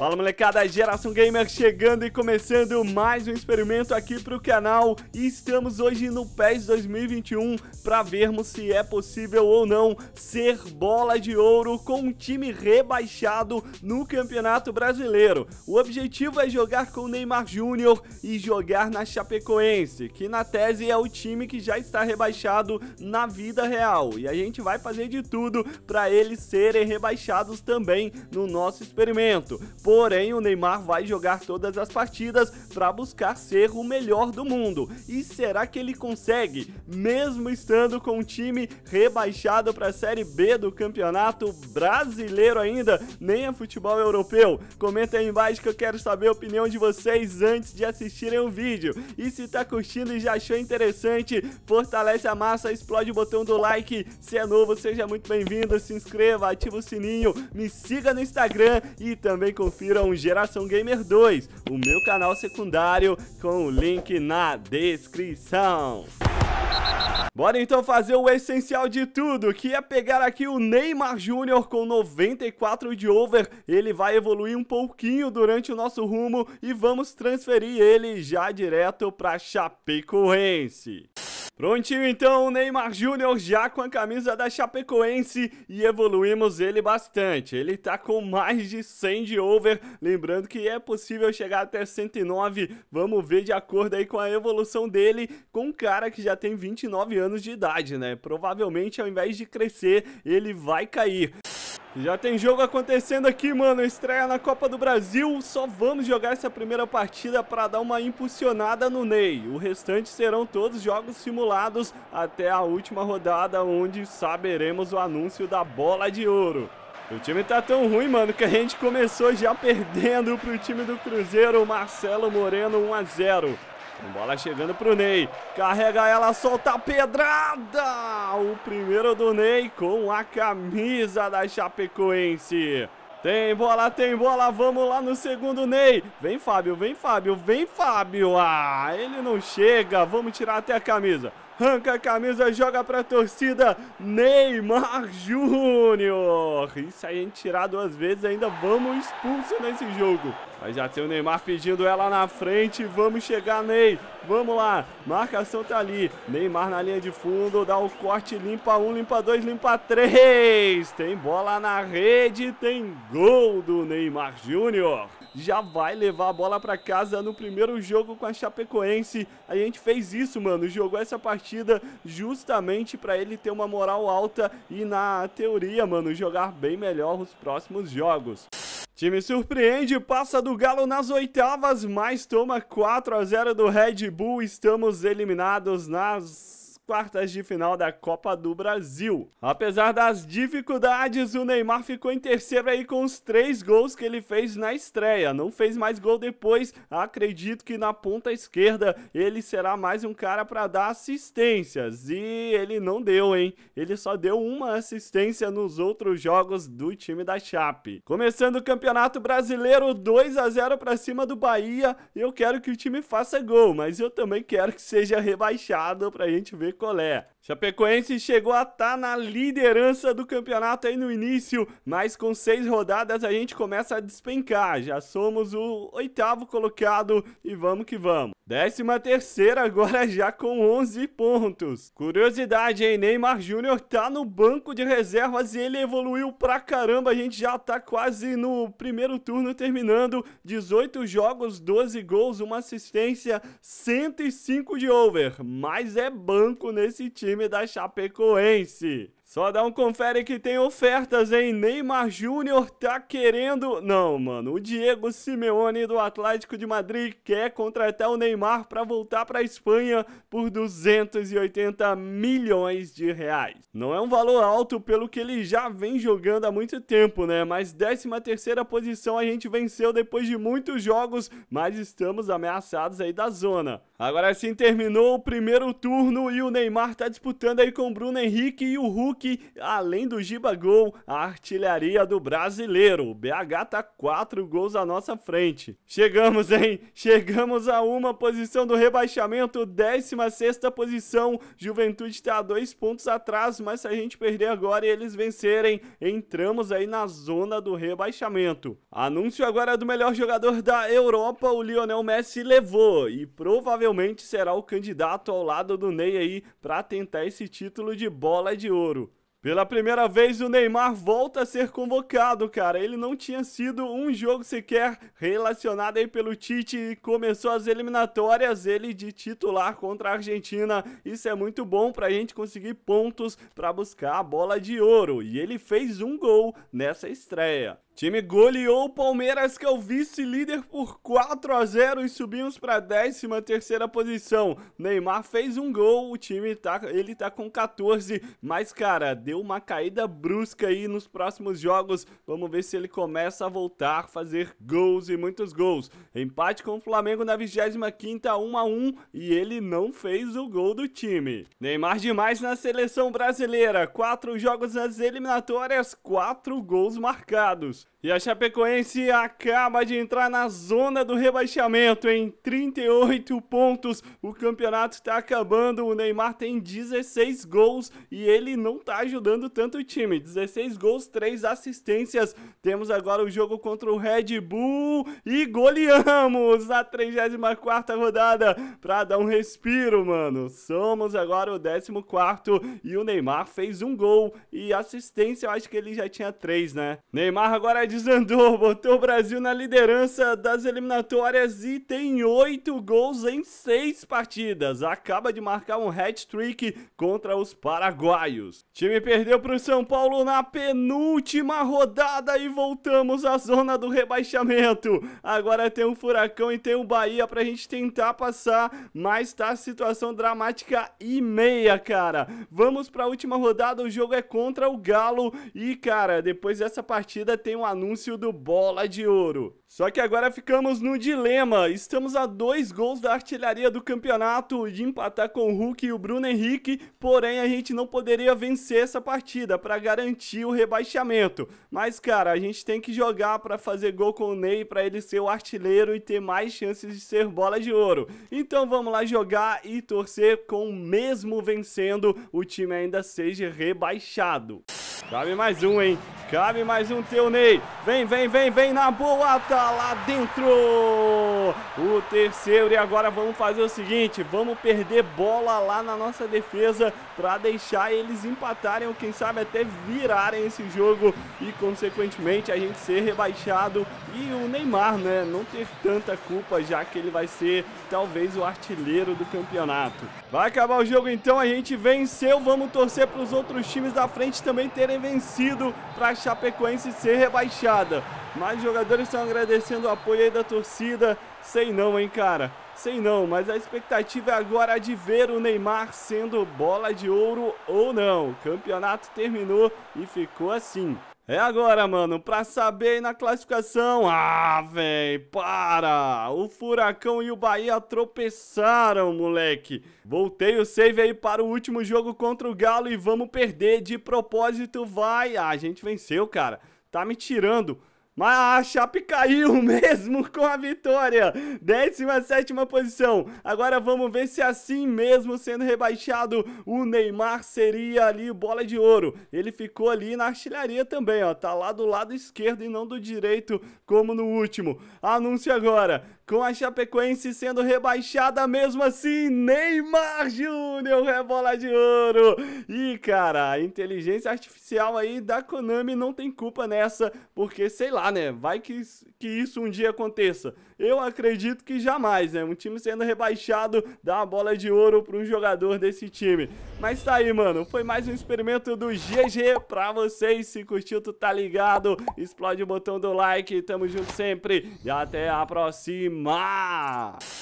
Fala molecada, Geração Gamer chegando e começando mais um experimento aqui para o canal e estamos hoje no PES 2021 para vermos se é possível ou não ser bola de ouro com um time rebaixado no Campeonato Brasileiro. O objetivo é jogar com o Neymar Júnior e jogar na Chapecoense, que na tese é o time que já está rebaixado na vida real e a gente vai fazer de tudo para eles serem rebaixados também no nosso experimento. Porém, o Neymar vai jogar todas as partidas para buscar ser o melhor do mundo. E será que ele consegue, mesmo estando com o time rebaixado para a Série B do Campeonato Brasileiro ainda, nem é futebol europeu? Comenta aí embaixo que eu quero saber a opinião de vocês antes de assistirem o vídeo. E se tá curtindo e já achou interessante, fortalece a massa, explode o botão do like. Se é novo, seja muito bem-vindo, se inscreva, ativa o sininho, me siga no Instagram e também confira confiram Geração Gamer 2, o meu canal secundário, com o link na descrição. Bora então fazer o essencial de tudo, que é pegar aqui o Neymar Júnior com 94 de over. Ele vai evoluir um pouquinho durante o nosso rumo e vamos transferir ele já direto para Chapecoense. Prontinho então, o Neymar Júnior já com a camisa da Chapecoense e evoluímos ele bastante. Ele tá com mais de 100 de over, lembrando que é possível chegar até 109. Vamos ver de acordo aí com a evolução dele com um cara que já tem 29 anos de idade, né? Provavelmente ao invés de crescer, ele vai cair. Já tem jogo acontecendo aqui, mano. Estreia na Copa do Brasil. Só vamos jogar essa primeira partida para dar uma impulsionada no Ney. O restante serão todos jogos simulados até a última rodada, onde saberemos o anúncio da bola de ouro. O time tá tão ruim, mano, que a gente começou já perdendo pro time do Cruzeiro, Marcelo Moreno 1 a 0. Bola chegando pro Ney. Carrega ela, solta a pedrada. O primeiro do Ney com a camisa da Chapecoense. Tem bola, tem bola, vamos lá no segundo Ney. Vem Fábio, vem Fábio, vem Fábio. Ah, ele não chega. Vamos tirar até a camisa arranca a camisa, joga pra torcida, Neymar Júnior. Isso aí, a gente tirar duas vezes, ainda vamos expulso nesse jogo. Mas já tem o Neymar pedindo ela na frente, vamos chegar, Ney. Vamos lá, marcação tá ali. Neymar na linha de fundo, dá o corte, limpa um, limpa dois, limpa três. Tem bola na rede, tem gol do Neymar Júnior. Já vai levar a bola pra casa no primeiro jogo com a Chapecoense. A gente fez isso, mano, jogou essa partida partida justamente para ele ter uma moral alta e, na teoria, mano, jogar bem melhor os próximos jogos. Time surpreende, passa do Galo nas oitavas, mas toma 4 a 0 do Red Bull. Estamos eliminados nas quartas de final da Copa do Brasil. Apesar das dificuldades, o Neymar ficou em terceiro aí com os três gols que ele fez na estreia. Não fez mais gol depois, acredito que na ponta esquerda ele será mais um cara para dar assistências. E ele não deu, hein? Ele só deu uma assistência nos outros jogos do time da Chape. Começando o Campeonato Brasileiro, 2 a 0 para cima do Bahia. Eu quero que o time faça gol, mas eu também quero que seja rebaixado para a gente ver picolé. Chapecoense chegou a estar tá na liderança do campeonato aí no início, mas com seis rodadas a gente começa a despencar. Já somos o oitavo colocado e vamos que vamos. Décima terceira agora já com 11 pontos. Curiosidade, hein? Neymar Júnior tá no banco de reservas e ele evoluiu pra caramba. A gente já tá quase no primeiro turno terminando. 18 jogos, 12 gols, uma assistência, 105 de over. Mas é banco nesse time time da Chapecoense. Só dá um confere que tem ofertas, hein? Neymar Júnior tá querendo. Não, mano. O Diego Simeone do Atlético de Madrid quer contratar o Neymar para voltar para a Espanha por 280 milhões de reais. Não é um valor alto pelo que ele já vem jogando há muito tempo, né? Mas 13ª posição a gente venceu depois de muitos jogos, mas estamos ameaçados aí da zona. Agora sim terminou o primeiro turno e o Neymar tá disputando aí com o Bruno Henrique e o Hulk Hulk, além do Giba Gol, a artilharia do brasileiro. O BH tá quatro gols à nossa frente. Chegamos, hein? Chegamos a uma posição do rebaixamento, 16 posição. Juventude está a dois pontos atrás, mas se a gente perder agora e eles vencerem, entramos aí na zona do rebaixamento. Anúncio agora do melhor jogador da Europa, o Lionel Messi levou e provavelmente será o candidato ao lado do Ney aí para tentar esse título de bola de ouro. Pela primeira vez, o Neymar volta a ser convocado, cara. Ele não tinha sido um jogo sequer relacionado aí pelo Tite e começou as eliminatórias, ele de titular contra a Argentina. Isso é muito bom pra gente conseguir pontos para buscar a bola de ouro. E ele fez um gol nessa estreia. Time goleou o Palmeiras, que é o vice-líder, por 4 a 0 e subimos para a 13 posição. Neymar fez um gol, o time tá, ele tá com 14, mas cara, deu uma caída brusca aí nos próximos jogos. Vamos ver se ele começa a voltar, fazer gols e muitos gols. Empate com o Flamengo na 25ª, 1 a 1 e ele não fez o gol do time. Neymar demais na seleção brasileira, 4 jogos nas eliminatórias, 4 gols marcados. E a Chapecoense acaba de entrar na zona do rebaixamento em 38 pontos. O campeonato está acabando. O Neymar tem 16 gols e ele não está ajudando tanto o time. 16 gols, 3 assistências. Temos agora o jogo contra o Red Bull e goleamos a 34 rodada para dar um respiro, mano. Somos agora o 14 e o Neymar fez um gol e assistência. Eu acho que ele já tinha 3, né? Neymar agora Paraguai desandou, botou o Brasil na liderança das eliminatórias e tem oito gols em seis partidas. Acaba de marcar um hat-trick contra os paraguaios. O time perdeu para o São Paulo na penúltima rodada e voltamos à zona do rebaixamento. Agora tem o um Furacão e tem o um Bahia para a gente tentar passar, mas tá situação dramática e meia, cara. Vamos para a última rodada, o jogo é contra o Galo e, cara, depois dessa partida tem um anúncio do Bola de Ouro. Só que agora ficamos no dilema. Estamos a dois gols da artilharia do campeonato de empatar com o Hulk e o Bruno Henrique, porém a gente não poderia vencer essa partida para garantir o rebaixamento. Mas cara, a gente tem que jogar para fazer gol com o Ney para ele ser o artilheiro e ter mais chances de ser Bola de Ouro. Então vamos lá jogar e torcer com mesmo vencendo o time ainda seja rebaixado. Cabe mais um, hein? Cabe mais um teu, Ney. Vem, vem, vem, vem na boa. Tá lá dentro. O terceiro. E agora vamos fazer o seguinte: vamos perder bola lá na nossa defesa para deixar eles empatarem ou quem sabe até virarem esse jogo e, consequentemente, a gente ser rebaixado. E o Neymar, né? Não ter tanta culpa, já que ele vai ser talvez o artilheiro do campeonato. Vai acabar o jogo então, a gente venceu. Vamos torcer para os outros times da frente também terem terem vencido para a Chapecoense ser rebaixada. Mas os jogadores estão agradecendo o apoio aí da torcida. Sei não, hein, cara. Sei não, mas a expectativa é agora de ver o Neymar sendo bola de ouro ou não. O campeonato terminou e ficou assim. É agora, mano, pra saber aí na classificação. Ah, velho, para! O Furacão e o Bahia tropeçaram, moleque. Voltei o save aí para o último jogo contra o Galo e vamos perder de propósito, vai. Ah, a gente venceu, cara. Tá me tirando. Mas a Chape caiu mesmo com a vitória. 17 posição. Agora vamos ver se assim mesmo sendo rebaixado, o Neymar seria ali bola de ouro. Ele ficou ali na artilharia também, ó. Tá lá do lado esquerdo e não do direito, como no último. Anúncio agora. Com a Chapecoense sendo rebaixada mesmo assim, Neymar Júnior é bola de ouro. E cara, a inteligência artificial aí da Konami não tem culpa nessa, porque sei lá, né? Vai que, que isso um dia aconteça. Eu acredito que jamais, né? Um time sendo rebaixado dá uma bola de ouro para um jogador desse time. Mas tá aí, mano. Foi mais um experimento do GG pra vocês. Se curtiu, tu tá ligado. Explode o botão do like. Tamo junto sempre. E até a próxima.